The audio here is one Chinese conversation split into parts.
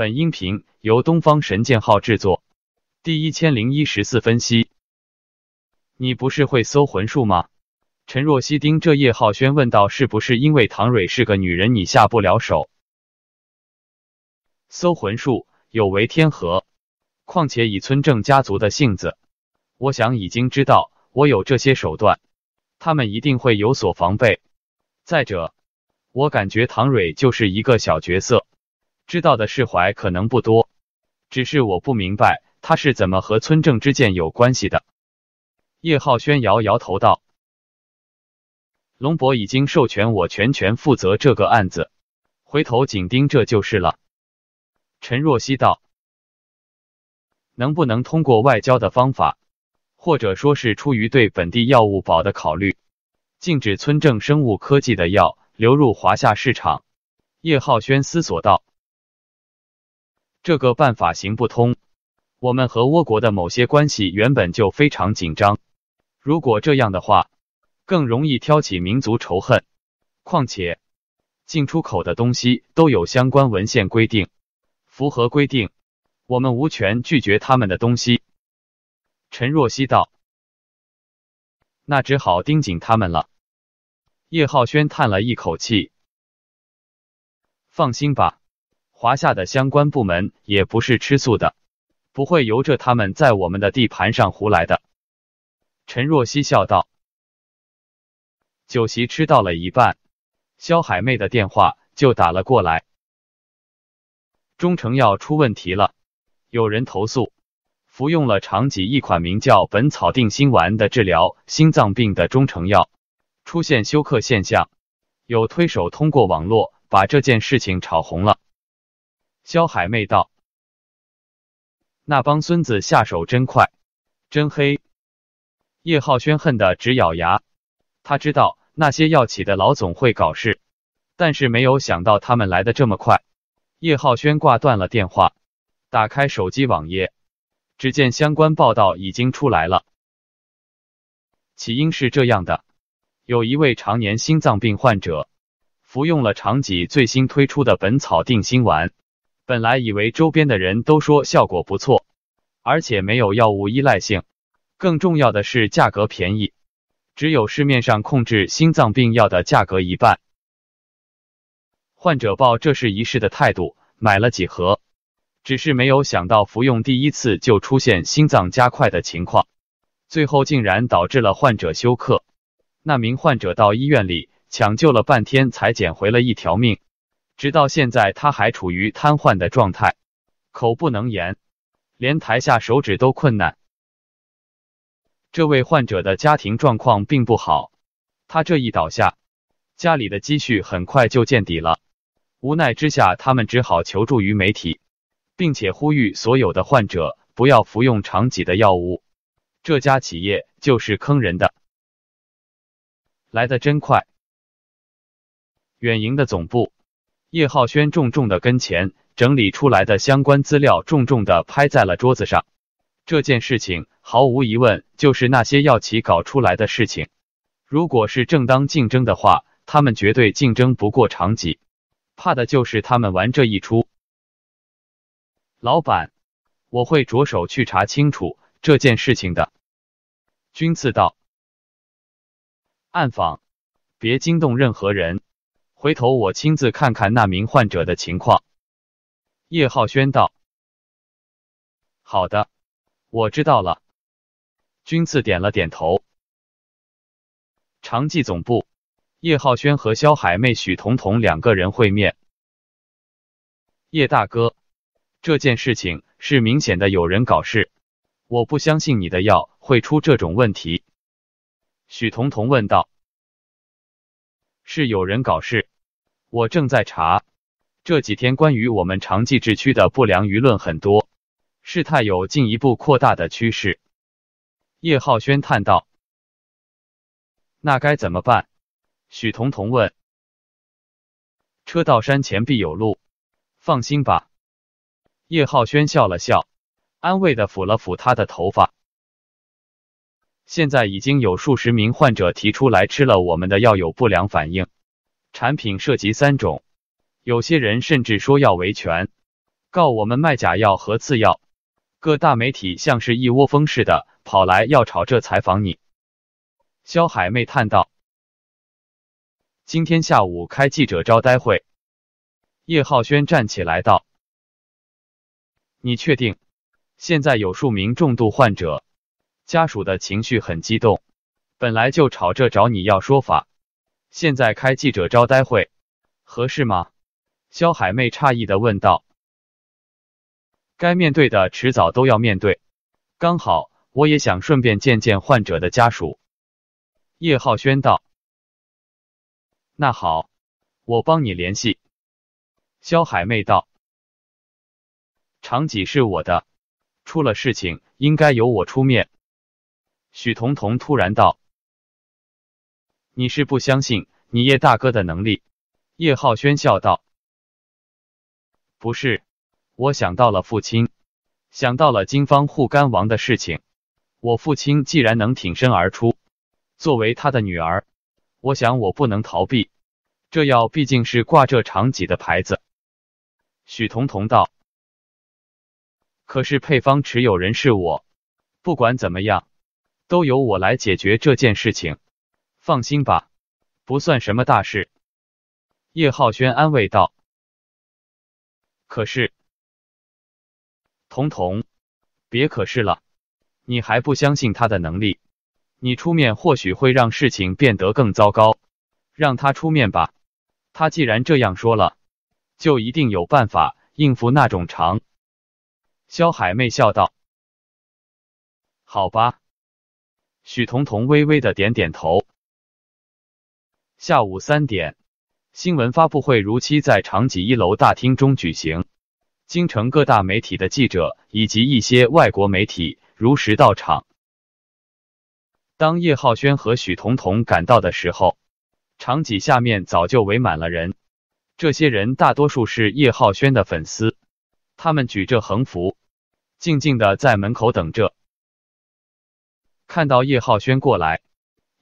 本音频由东方神剑号制作。第一千零一十四分析，你不是会搜魂术吗？陈若曦盯这叶浩轩问道：“是不是因为唐蕊是个女人，你下不了手？”搜魂术有违天和，况且以村正家族的性子，我想已经知道我有这些手段，他们一定会有所防备。再者，我感觉唐蕊就是一个小角色。知道的释怀可能不多，只是我不明白他是怎么和村政之见有关系的。叶浩轩摇摇头道：“龙伯已经授权我全权负责这个案子，回头紧盯这就是了。”陈若曦道：“能不能通过外交的方法，或者说是出于对本地药物保的考虑，禁止村政生物科技的药流入华夏市场？”叶浩轩思索道。这个办法行不通，我们和倭国的某些关系原本就非常紧张，如果这样的话，更容易挑起民族仇恨。况且，进出口的东西都有相关文献规定，符合规定，我们无权拒绝他们的东西。陈若曦道：“那只好盯紧他们了。”叶浩轩叹了一口气：“放心吧。”华夏的相关部门也不是吃素的，不会由着他们在我们的地盘上胡来的。”陈若曦笑道。酒席吃到了一半，肖海妹的电话就打了过来：“中成药出问题了，有人投诉，服用了长戟一款名叫《本草定心丸》的治疗心脏病的中成药，出现休克现象。有推手通过网络把这件事情炒红了。”肖海妹道：“那帮孙子下手真快，真黑！”叶浩轩恨得直咬牙。他知道那些药企的老总会搞事，但是没有想到他们来的这么快。叶浩轩挂断了电话，打开手机网页，只见相关报道已经出来了。起因是这样的：有一位常年心脏病患者，服用了长戟最新推出的本草定心丸。本来以为周边的人都说效果不错，而且没有药物依赖性，更重要的是价格便宜，只有市面上控制心脏病药的价格一半。患者抱这是一试的态度买了几盒，只是没有想到服用第一次就出现心脏加快的情况，最后竟然导致了患者休克。那名患者到医院里抢救了半天才捡回了一条命。直到现在，他还处于瘫痪的状态，口不能言，连抬下手指都困难。这位患者的家庭状况并不好，他这一倒下，家里的积蓄很快就见底了。无奈之下，他们只好求助于媒体，并且呼吁所有的患者不要服用长脊的药物。这家企业就是坑人的，来的真快，远营的总部。叶浩轩重重的跟前整理出来的相关资料，重重的拍在了桌子上。这件事情毫无疑问就是那些药企搞出来的事情。如果是正当竞争的话，他们绝对竞争不过长吉，怕的就是他们玩这一出。老板，我会着手去查清楚这件事情的。君次道，暗访，别惊动任何人。回头我亲自看看那名患者的情况，叶浩轩道：“好的，我知道了。”军刺点了点头。长记总部，叶浩轩和肖海妹、许彤彤两个人会面。叶大哥，这件事情是明显的有人搞事，我不相信你的药会出这种问题。”许彤彤问道：“是有人搞事？”我正在查，这几天关于我们长济治区的不良舆论很多，事态有进一步扩大的趋势。叶浩轩叹道：“那该怎么办？”许彤彤问。“车到山前必有路，放心吧。”叶浩轩笑了笑，安慰的抚了抚他的头发。现在已经有数十名患者提出来吃了我们的药有不良反应。产品涉及三种，有些人甚至说要维权，告我们卖假药和次药。各大媒体像是一窝蜂似的跑来要吵这采访你。肖海妹叹道：“今天下午开记者招待会。”叶浩轩站起来道：“你确定？现在有数名重度患者，家属的情绪很激动，本来就吵着找你要说法。”现在开记者招待会合适吗？肖海妹诧异的问道。该面对的迟早都要面对，刚好我也想顺便见见患者的家属。叶浩轩道。那好，我帮你联系。肖海妹道。长戟是我的，出了事情应该由我出面。许彤彤突然道。你是不相信你叶大哥的能力？叶浩轩笑道：“不是，我想到了父亲，想到了金方护肝王的事情。我父亲既然能挺身而出，作为他的女儿，我想我不能逃避。这药毕竟是挂着长戟的牌子。”许彤彤道：“可是配方持有人是我，不管怎么样，都由我来解决这件事情。”放心吧，不算什么大事。”叶浩轩安慰道。“可是，彤彤，别可是了，你还不相信他的能力，你出面或许会让事情变得更糟糕。让他出面吧，他既然这样说了，就一定有办法应付那种长。”肖海妹笑道。“好吧。”许彤彤微微的点点头。下午三点，新闻发布会如期在长戟一楼大厅中举行。京城各大媒体的记者以及一些外国媒体如实到场。当叶浩轩和许彤彤赶到的时候，长戟下面早就围满了人。这些人大多数是叶浩轩的粉丝，他们举着横幅，静静的在门口等着。看到叶浩轩过来，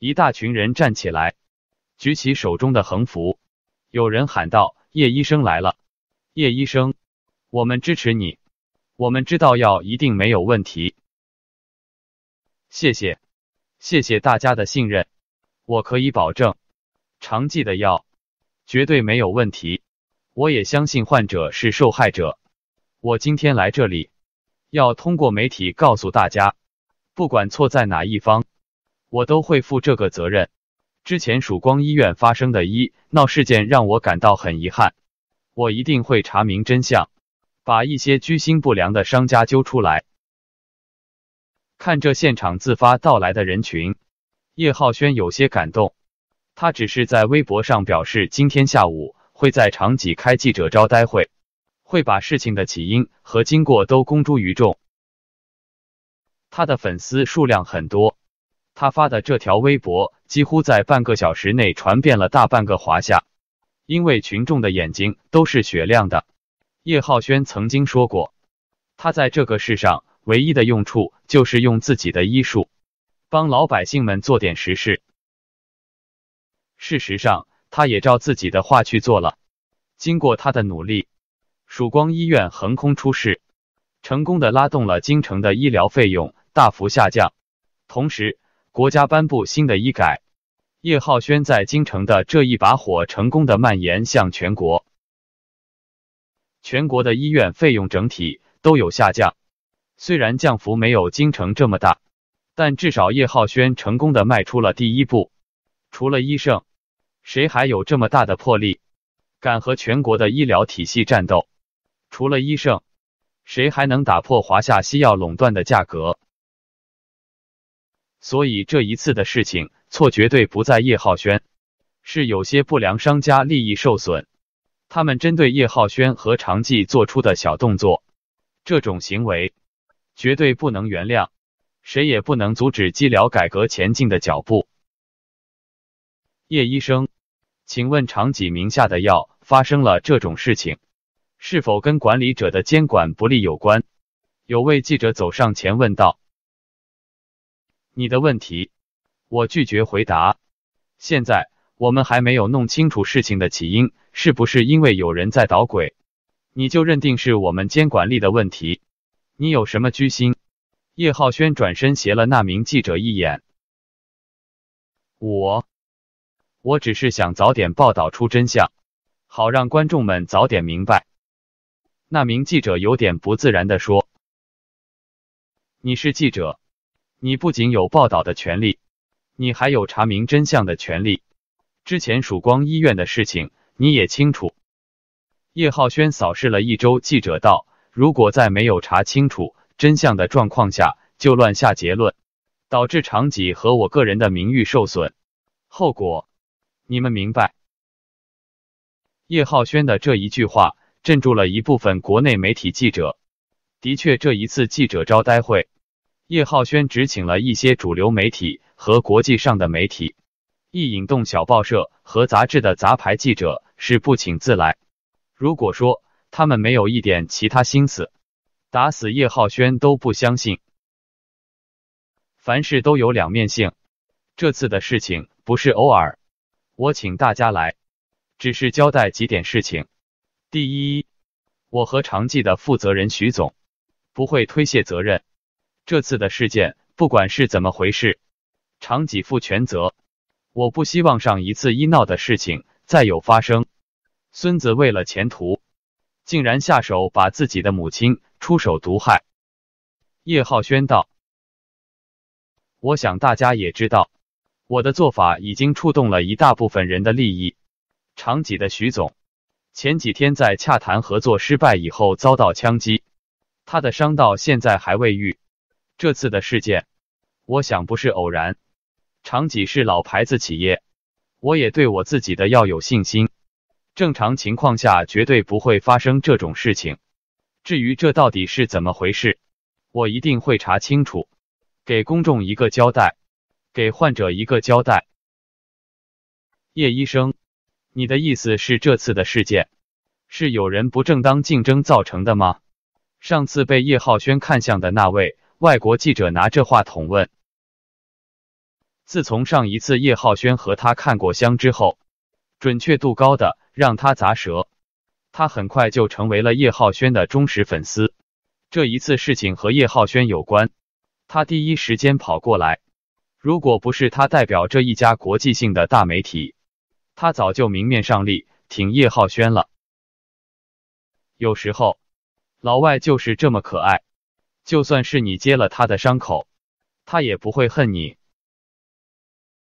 一大群人站起来。举起手中的横幅，有人喊道：“叶医生来了！叶医生，我们支持你！我们知道药一定没有问题。谢谢，谢谢大家的信任。我可以保证，常记的药绝对没有问题。我也相信患者是受害者。我今天来这里，要通过媒体告诉大家，不管错在哪一方，我都会负这个责任。”之前曙光医院发生的医闹事件让我感到很遗憾，我一定会查明真相，把一些居心不良的商家揪出来。看这现场自发到来的人群，叶浩轩有些感动。他只是在微博上表示，今天下午会在长吉开记者招待会，会把事情的起因和经过都公诸于众。他的粉丝数量很多。他发的这条微博几乎在半个小时内传遍了大半个华夏，因为群众的眼睛都是雪亮的。叶浩轩曾经说过，他在这个世上唯一的用处就是用自己的医术帮老百姓们做点实事。事实上，他也照自己的话去做了。经过他的努力，曙光医院横空出世，成功的拉动了京城的医疗费用大幅下降，同时。国家颁布新的医改，叶浩轩在京城的这一把火成功的蔓延向全国，全国的医院费用整体都有下降，虽然降幅没有京城这么大，但至少叶浩轩成功的迈出了第一步。除了医圣，谁还有这么大的魄力，敢和全国的医疗体系战斗？除了医圣，谁还能打破华夏西药垄断的价格？所以这一次的事情错绝对不在叶浩轩，是有些不良商家利益受损，他们针对叶浩轩和常记做出的小动作，这种行为绝对不能原谅，谁也不能阻止医疗改革前进的脚步。叶医生，请问常纪名下的药发生了这种事情，是否跟管理者的监管不力有关？有位记者走上前问道。你的问题，我拒绝回答。现在我们还没有弄清楚事情的起因，是不是因为有人在捣鬼，你就认定是我们监管力的问题？你有什么居心？叶浩轩转身斜了那名记者一眼。我，我只是想早点报道出真相，好让观众们早点明白。那名记者有点不自然的说：“你是记者。”你不仅有报道的权利，你还有查明真相的权利。之前曙光医院的事情你也清楚。叶浩轩扫视了一周记者道：“如果在没有查清楚真相的状况下就乱下结论，导致长戟和我个人的名誉受损，后果你们明白。”叶浩轩的这一句话镇住了一部分国内媒体记者。的确，这一次记者招待会。叶浩轩只请了一些主流媒体和国际上的媒体，一引动小报社和杂志的杂牌记者是不请自来。如果说他们没有一点其他心思，打死叶浩轩都不相信。凡事都有两面性，这次的事情不是偶尔。我请大家来，只是交代几点事情。第一，我和长记的负责人徐总不会推卸责任。这次的事件不管是怎么回事，长戟负全责。我不希望上一次医闹的事情再有发生。孙子为了前途，竟然下手把自己的母亲出手毒害。叶浩轩道：“我想大家也知道，我的做法已经触动了一大部分人的利益。长戟的徐总，前几天在洽谈合作失败以后遭到枪击，他的伤到现在还未愈。”这次的事件，我想不是偶然。长几是老牌子企业，我也对我自己的要有信心。正常情况下绝对不会发生这种事情。至于这到底是怎么回事，我一定会查清楚，给公众一个交代，给患者一个交代。叶医生，你的意思是这次的事件是有人不正当竞争造成的吗？上次被叶浩轩看向的那位。外国记者拿着话筒问：“自从上一次叶浩轩和他看过香之后，准确度高的让他砸舌。他很快就成为了叶浩轩的忠实粉丝。这一次事情和叶浩轩有关，他第一时间跑过来。如果不是他代表这一家国际性的大媒体，他早就明面上力挺叶浩轩了。有时候，老外就是这么可爱。”就算是你接了他的伤口，他也不会恨你。